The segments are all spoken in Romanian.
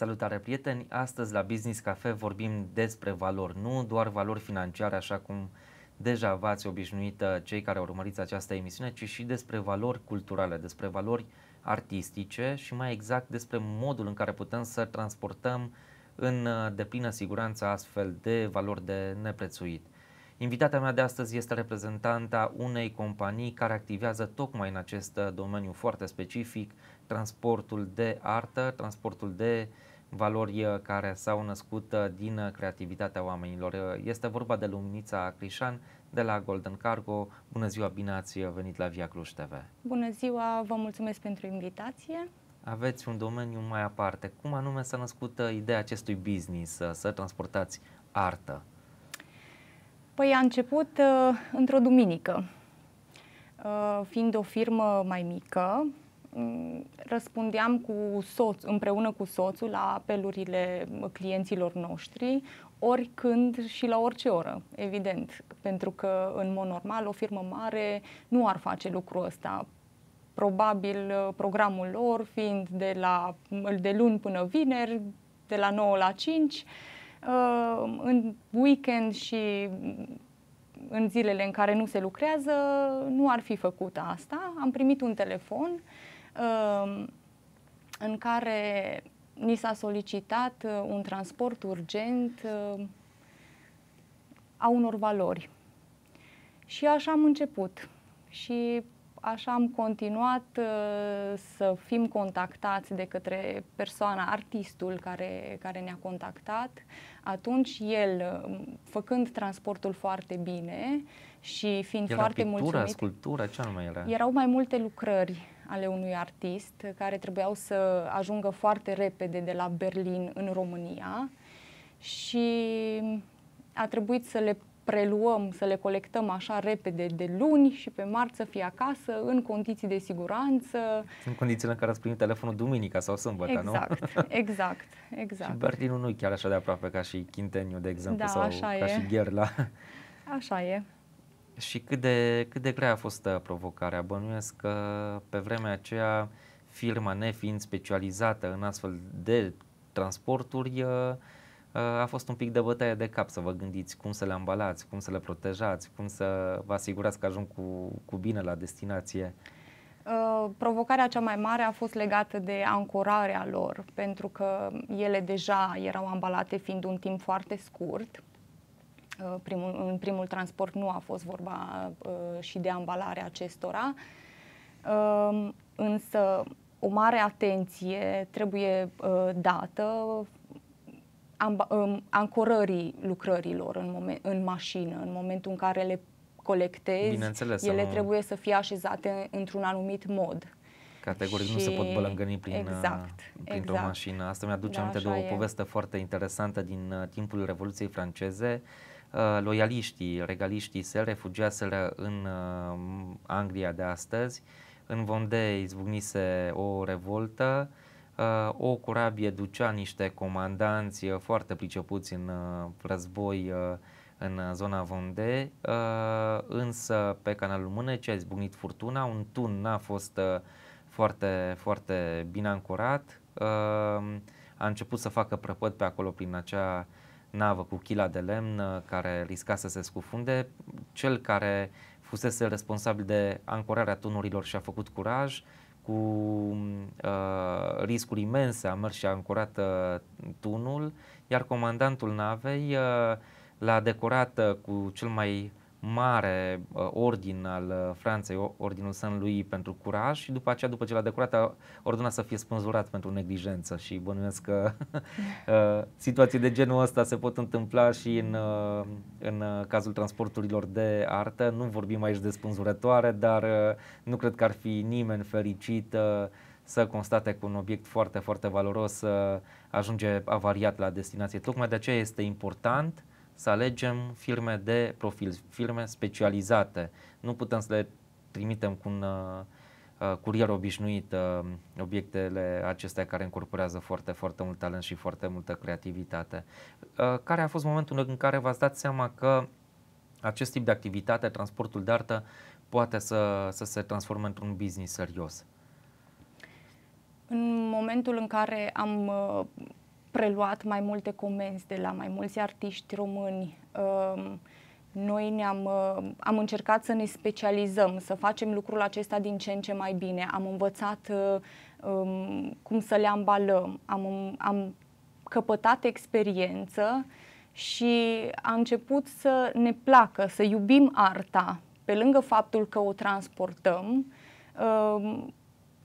Salutare prieteni! Astăzi la Business Cafe vorbim despre valori, nu doar valori financiare așa cum deja v-ați obișnuit uh, cei care urmăriți această emisiune, ci și despre valori culturale, despre valori artistice și mai exact despre modul în care putem să transportăm în uh, deplină siguranță astfel de valori de neprețuit. Invitata mea de astăzi este reprezentanta unei companii care activează tocmai în acest uh, domeniu foarte specific, transportul de artă, transportul de uh, valori eh, care s-au născut eh, din eh, creativitatea oamenilor. Este vorba de Luminița Crișan de la Golden Cargo. Bună ziua, bine ați venit la Via Cluj TV. Bună ziua, vă mulțumesc pentru invitație. Aveți un domeniu mai aparte. Cum anume s-a născut ideea acestui business, să, să transportați artă? Păi a început uh, într-o duminică. Uh, fiind o firmă mai mică, Mm, răspundeam cu soț, împreună cu soțul la apelurile clienților noștri, oricând și la orice oră, evident, pentru că în mod normal o firmă mare nu ar face lucrul ăsta. Probabil programul lor fiind de, la, de luni până vineri, de la 9 la 5, uh, în weekend și în zilele în care nu se lucrează, nu ar fi făcut asta. Am primit un telefon uh, Ehm, în care ni s-a solicitat uh, un transport urgent uh, a unor valori. Și așa am început. Și așa am continuat uh, să fim contactați de către persoana, artistul care, care ne-a contactat. Atunci el, făcând transportul foarte bine și fiind era foarte pictura, mulțumit... sculptura, ce anume era? Erau mai multe lucrări ale unui artist care trebuiau să ajungă foarte repede de la Berlin în România și a trebuit să le preluăm, să le colectăm așa repede de luni și pe marți să fie acasă, în condiții de siguranță. În condițiile în care ați primit telefonul duminica sau sâmbătă, exact, nu? Exact, exact, exact. Și Berlinul nu e chiar așa de aproape ca și Chinteniu, de exemplu, da, sau ca e. și Gherla. Așa e. Și cât de, cât de grea a fost uh, provocarea? Bănuiesc că pe vremea aceea firma nefiind specializată în astfel de transporturi uh, uh, a fost un pic de bătaie de cap să vă gândiți cum să le ambalați, cum să le protejați, cum să vă asigurați că ajung cu, cu bine la destinație. provocarea cea mai mare a fost legată de ancorarea lor, pentru că ele deja erau ambalate fiind un timp foarte scurt Uh, primul, în primul transport nu a fost vorba uh, și de ambalarea acestora, uh, însă o mare atenție trebuie dată um, ancorării lucrărilor în, momen, în mașină, în momentul în care le colectezi, ele nu... trebuie să fie așezate într-un anumit mod. Categoric și... nu se pot bălângăni prin, exact, printr-o exact. mașină. Asta mi-aduce da, aminte de o e. poveste foarte interesantă din timpul Revoluției franceze. Uh, Uh, loialiștii, regaliștii se refugiaseră în uh, Anglia de astăzi. În Vondei izbucnise o revoltă, uh, o curabie ducea niște comandanți foarte pricepuți în război în zona uh, însă pe canalul Mânece a izbucnit furtuna, un tun n-a fost foarte, foarte bine ancorat, a început să facă prăpăd pe acolo prin acea uh, navă cu chila de lemn uh, care risca să se scufunde. Cel care fusese responsabil de ancorarea tunurilor și a făcut curaj, cu uh, riscuri imense a mers și a ancorat uh, tunul, iar comandantul navei uh, l-a decorat uh, cu cel mai mare uh, ordin al uh, Franței, Ordinul Saint-Louis pentru curaj și după aceea, după ce l-a decorat, a ordonat să fie spânzurat pentru neglijență și bănuiesc că uh, situații de genul ăsta se pot întâmpla și în, în cazul transporturilor de artă. Nu vorbim aici de spânzurătoare, dar nu cred că ar fi nimeni fericit să constate că un obiect foarte, foarte valoros ajunge avariat la destinație. Tocmai de aceea este important să alegem firme de profil, firme specializate. Nu putem să le trimitem cu un uh, uh, curier obișnuit uh, obiectele acestea care încorporează foarte, foarte mult talent și foarte multă creativitate. Uh, care a fost momentul în care v-ați dat seama că acest tip de activitate, transportul de artă, poate să, să se transforme într-un business serios? În momentul în care am uh, preluat mai multe comenzi de la mai mulți artiști români. Ehm, noi ne-am, ehm, am încercat să ne specializăm, să facem lucrul acesta din ce în ce mai bine. Am învățat ehm, cum să le ambalăm, am, am căpătat experiență și a început să ne placă, să iubim arta, pe lângă faptul că o transportăm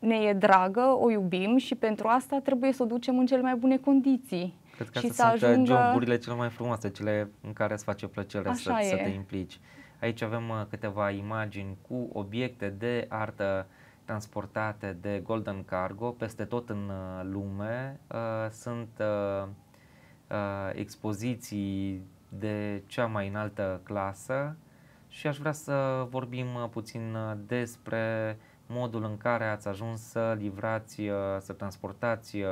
ne e dragă, o iubim și pentru asta trebuie să o ducem în cele mai bune condiții. Cred că și astea să sunt uh, ajungă... joburile cele mai frumoase, cele în care îți face plăcere să, să te implici. Aici avem uh, câteva imagini cu obiecte de artă transportate de Golden Cargo peste tot în uh, lume. Sunt expoziții de cea mai înaltă clasă și aș vrea să vorbim puțin despre uh, modul în care ați ajuns să livrați, uh, să transportați uh,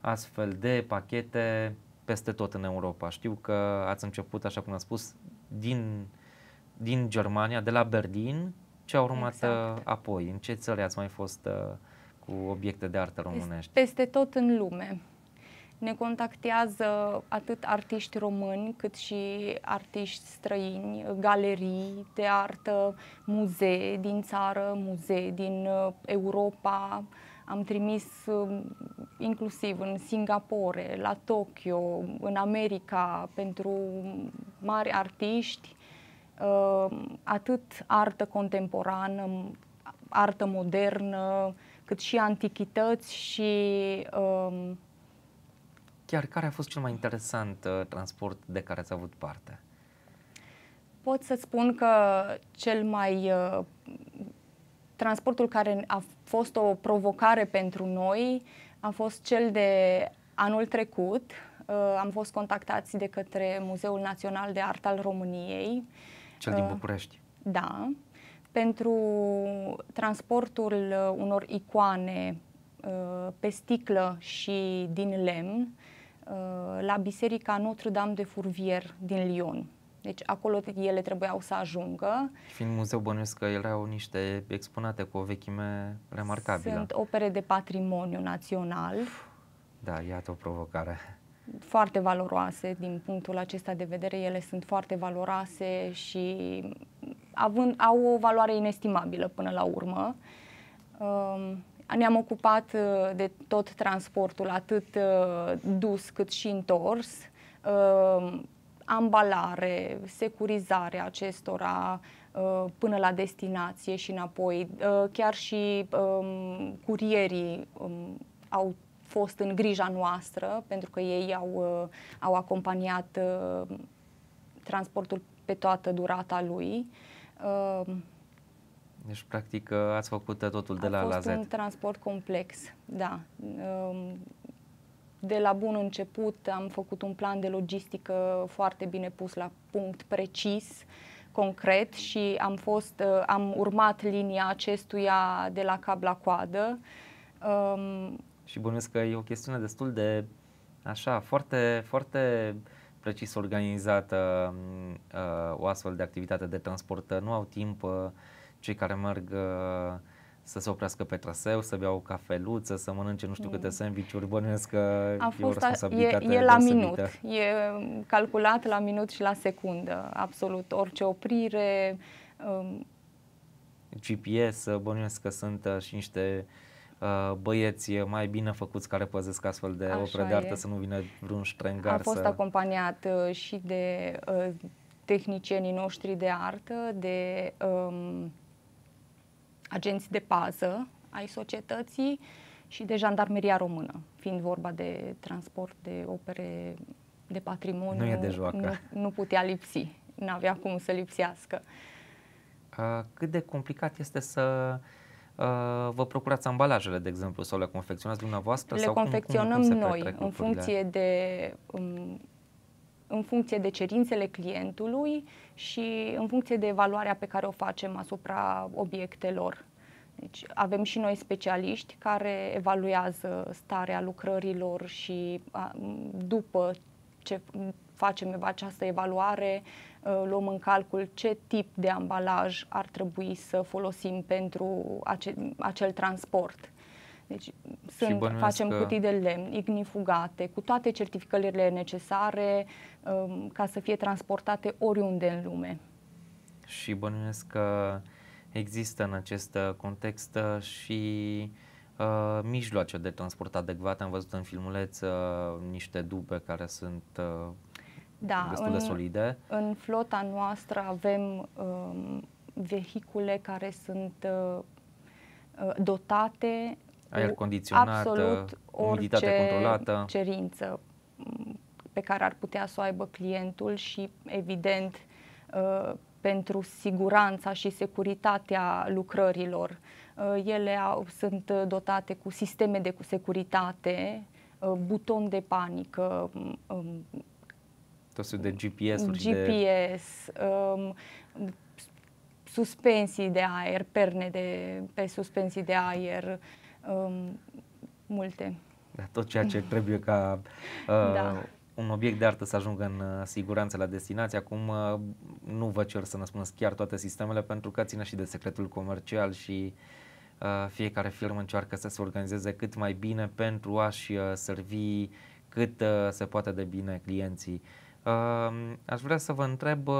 astfel de pachete peste tot în Europa. Știu că ați început, așa cum am spus, din, din Germania, de la Berlin, ce a urmat uh, exact. apoi? În ce țări ați mai fost cu obiecte de artă românești? Peste tot în lume. Ne contactează atât artiști români cât și artiști străini, galerii de artă, muzee din țară, muzee din uh, Europa. Am trimis uh, inclusiv în Singapore, la Tokyo, în America pentru mari artiști, uh, atât artă contemporană, artă modernă, cât și antichități și Chiar care a fost cel mai interesant uh, transport de care ați avut parte? Pot să spun că cel mai uh, transportul care a fost o provocare pentru noi a fost cel de anul trecut. Uh, am fost contactați de către Muzeul Național de Artă al României. Cel din uh, București. Da. Pentru transportul uh, unor icoane uh, pe sticlă și din lemn Uh, la biserica Notre-Dame de Fourvier din Lyon. Deci acolo ele trebuiau să ajungă. Fiind muzeu bănuiesc că erau niște exponate cu o vechime remarcabilă. Sunt opere de patrimoniu național. Da, iată o provocare. Foarte valoroase din punctul acesta de vedere, ele sunt foarte valoroase și având, au o valoare inestimabilă până la urmă. Um, ne-am ocupat uh, de tot transportul, atât uh, dus cât și întors, uh, ambalare, securizarea acestora până la destinație și înapoi. Chiar și um, curierii um, au fost în grija noastră, pentru că ei au, au acompaniat transportul pe toată durata lui. Deci, practic, uh, ați făcut uh, totul A de la A fost la un transport complex, da. Um, de la bun început am făcut un plan de logistică foarte bine pus la punct, precis, concret și am, fost, uh, am urmat linia acestuia de la cap la coadă. Um, și bănuiesc că e o chestiune destul de, așa, foarte, foarte precis organizată um, o astfel de activitate de transport. Nu au timp cei care merg uh, să se oprească pe traseu, să beau o cafeluță, să mănânce nu știu câte mm. sandvișuri, bănuiesc că a e o a, e, e la minut, e calculat la minut și la secundă, absolut, orice oprire. Um... GPS, bănuiesc că sunt uh, și niște uh, băieți mai bine făcuți care păzesc astfel de Așa opere de artă, să nu vină vreun ștrengar. A fost să... acompaniat și de uh, tehnicienii noștri de artă, de um, agenți de pază ai societății și de jandarmeria română, fiind vorba de transport de opere de patrimoniu, nu, e de joacă. nu, nu putea lipsi, nu avea cum să lipsească. cât de complicat este să vă procurați ambalajele, de exemplu, sau le confecționați dumneavoastră? Le sau confecționăm cum, cum, cum noi, în funcție de um, în funcție de cerințele clientului și în funcție de evaluarea pe care o facem asupra obiectelor. Deci avem și noi specialiști care evaluează starea lucrărilor și după ce facem această evaluare, ă, luăm în calcul ce tip de ambalaj ar trebui să folosim pentru acel transport. Deci sunt, facem că... cutii de lemn, ignifugate, cu toate certificările necesare um, ca să fie transportate oriunde în lume. Și bănuiesc că există în acest context și uh, mijloace de transport adecvate. Am văzut în filmuleț uh, niște dube care sunt uh, da, destul în, de solide. În flota noastră avem uh, vehicule care sunt uh, uh dotate aer condiționat, absolut umiditate controlată. cerință mm, pe care ar putea să o aibă clientul și evident uh, pentru siguranța și securitatea lucrărilor. Uh, ele au, sunt dotate cu sisteme de securitate, uh, buton de panică, mm, mm, tot de gps GPS, de... um, suspensii de aer, perne de, pe suspensii de aer, um, multe. Da, tot ceea ce trebuie ca uh, da. un obiect de artă să ajungă în uh, siguranță la destinație. Acum uh, nu vă cer să răspuns chiar toate sistemele pentru că ține și de secretul comercial și uh, fiecare firmă încearcă să se organizeze cât mai bine pentru a-și uh, servi cât uh, se poate de bine clienții. Uh, aș vrea să vă întreb uh,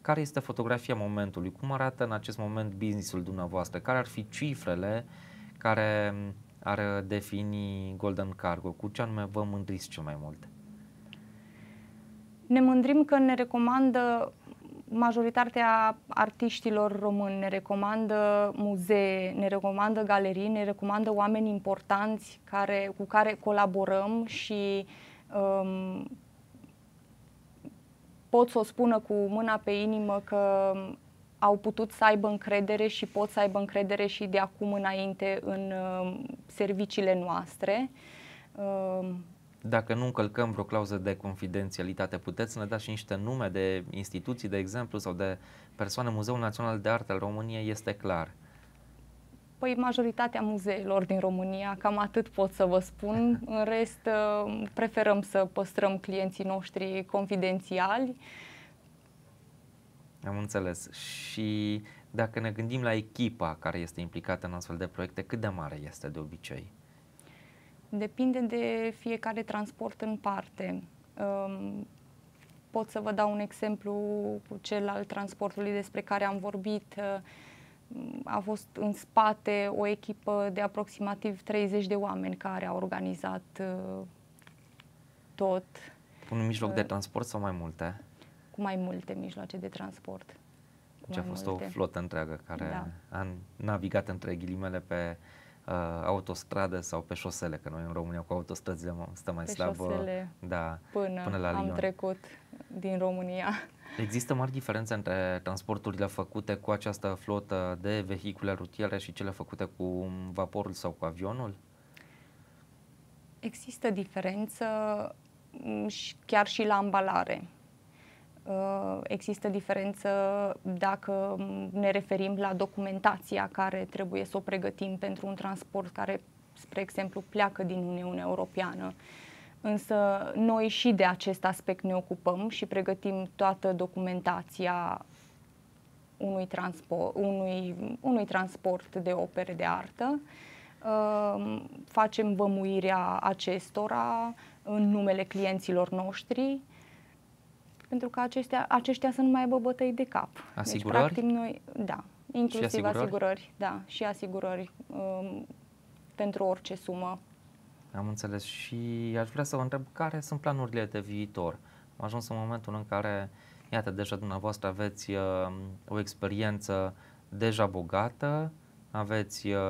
care este fotografia momentului, cum arată în acest moment businessul dumneavoastră, care ar fi cifrele uh, care mm, ar defini Golden Cargo? Cu ce anume vă mândriți cel mai mult? Ne mândrim că ne recomandă majoritatea artiștilor români, ne recomandă muzee, ne recomandă galerii, ne recomandă oameni importanți care, cu care colaborăm și um, pot să o spună cu mâna pe inimă că au putut să aibă încredere și pot să aibă încredere și de acum înainte în uh, serviciile noastre. Uh, Dacă nu încălcăm vreo clauză de confidențialitate, puteți să ne dați și niște nume de instituții, de exemplu, sau de persoane? Muzeul Național de Artă al României este clar. Păi majoritatea muzeelor din România, cam atât pot să vă spun. În rest, um, preferăm să păstrăm clienții noștri confidențiali. Uh, am înțeles. Și dacă ne gândim la echipa care este implicată în astfel de proiecte, cât de mare este de obicei? Depinde de fiecare transport în parte. Um, pot să vă dau un exemplu cu cel al transportului despre care am vorbit. Uh, a fost în spate o echipă de aproximativ 30 de oameni care au organizat uh, tot. Un mijloc de uh, transport sau mai multe? cu mai multe mijloace de transport. Deci a fost multe. o flotă întreagă care da. a navigat între ghilimele pe uh, autostradă sau pe șosele, că noi în România cu autostrăzile stăm mai pe slabă. Șosele, da, până, până la Lyon. am trecut din România. Există mari diferențe între transporturile făcute cu această flotă de vehicule rutiere și cele făcute cu vaporul sau cu avionul? Există diferență mm, și chiar și la ambalare. Uh, există diferență dacă ne referim la documentația care trebuie să o pregătim pentru un transport care, spre exemplu, pleacă din Uniunea Europeană. Însă noi și de acest aspect ne ocupăm și pregătim toată documentația unui transport, unui, unui transport de opere de artă. Uh, facem vămuirea acestora în numele clienților noștri uh, pentru că acestea, aceștia să nu mai aibă bătăi de cap. Deci, asigurări? Deci, practic, noi, da, inclusiv și asigurări? asigurări, da, și asigurări um, pentru orice sumă. Am înțeles și aș vrea să vă întreb care sunt planurile de viitor. Am ajuns în momentul în care, iată, deja dumneavoastră aveți uh, o experiență deja bogată, aveți uh,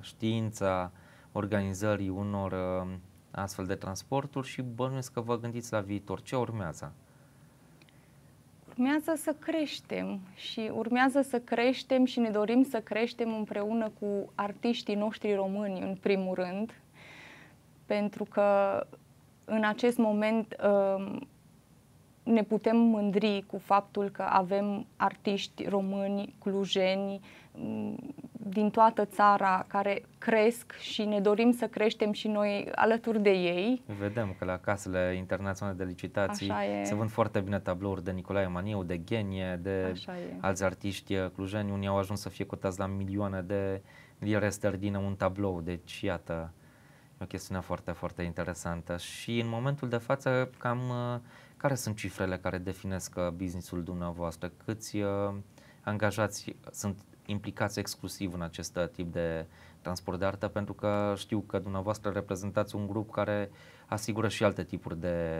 știința organizării unor uh, astfel de transporturi și bănuiesc că vă gândiți la viitor. Ce urmează? urmează să creștem și urmează să creștem și ne dorim să creștem împreună cu artiștii noștri români, în primul rând, pentru că în acest moment um, ne putem mândri cu faptul că avem artiști români, clujeni, din toată țara care cresc și ne dorim să creștem și noi alături de ei. Vedem că la casele internaționale de licitații se vând foarte bine tablouri de Nicolae Maniu, de Genie, de alți artiști clujeni. Unii au ajuns să fie cotați la milioane de lire sterline un tablou. Deci, iată, e o chestiune foarte, foarte interesantă. Și în momentul de față, cam uh, care sunt cifrele care definesc uh, businessul dumneavoastră? Câți uh, angajați sunt implicați exclusiv în acest tip de transport de artă, pentru că știu că dumneavoastră reprezentați un grup care asigură și alte tipuri de,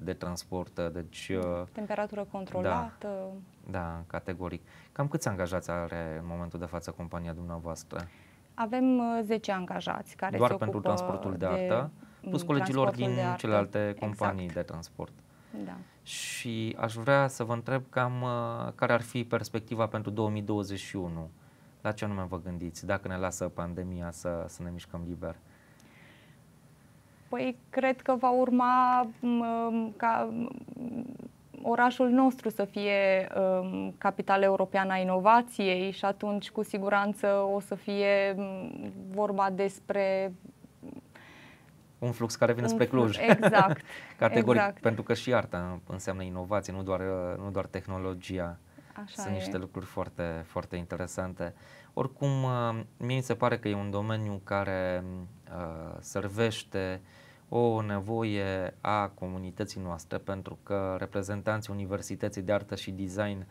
de transport. Uh, deci, uh, Temperatură da, controlată. Da, da, categoric. Cam câți angajați are în momentul de față compania dumneavoastră? Avem 10 uh, angajați care Doar se pentru transportul de, de artă, plus colegilor din celelalte exact. companii exact. de transport. Da. Și aș vrea să vă întreb cam uh, care ar fi perspectiva pentru 2021. La ce anume vă gândiți dacă ne lasă pandemia să, să ne mișcăm liber? Păi cred că va urma um, um, ca um, orașul nostru să fie capitala europeană a inovației și atunci cu siguranță o să fie vorba despre un flux care vine un spre Cluj. Exact. Categoric, exact. pentru că și arta înseamnă inovație, nu doar, nu doar tehnologia. Așa Sunt e. niște lucruri foarte, foarte interesante. Oricum, mie mi se pare că e un domeniu care uh, servește o nevoie a comunității noastre, pentru că reprezentanții Universității de Artă și Design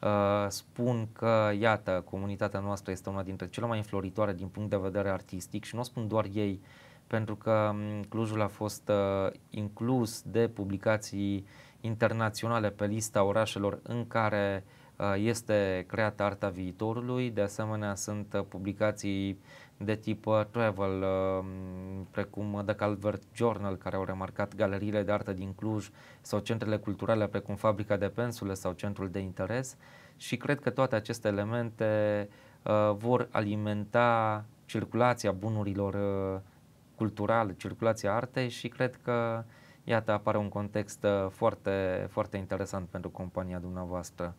uh, spun că, iată, comunitatea noastră este una dintre cele mai înfloritoare din punct de vedere artistic și nu o spun doar ei, uh, pentru că Clujul a fost uh, inclus de publicații internaționale pe lista orașelor în care uh, este creată arta viitorului. De asemenea, sunt uh, publicații de tip travel, precum The Calvert Journal, care au remarcat galeriile de artă din Cluj sau centrele culturale, precum Fabrica de Pensule sau Centrul de Interes. Și cred că toate aceste elemente vor alimenta circulația bunurilor uh, cultural, circulația artei și cred că iată apare un context uh, foarte, foarte interesant pentru compania dumneavoastră.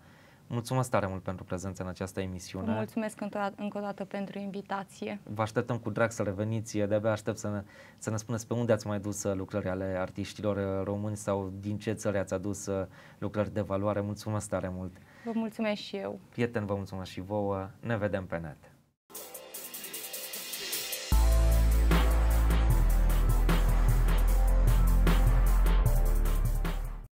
Mulțumesc tare mult pentru prezența în această emisiune. mulțumesc încă o dată pentru invitație. Vă așteptăm cu drag să reveniți. De-abia aștept să ne, să ne spuneți pe unde ați mai dus uh, lucrări ale artiștilor uh, români sau din ce țări ați adus lucrări de valoare. Mulțumesc tare mult. Vă mulțumesc și eu. Prieten, vă mulțumesc și vouă. Ne vedem pe net.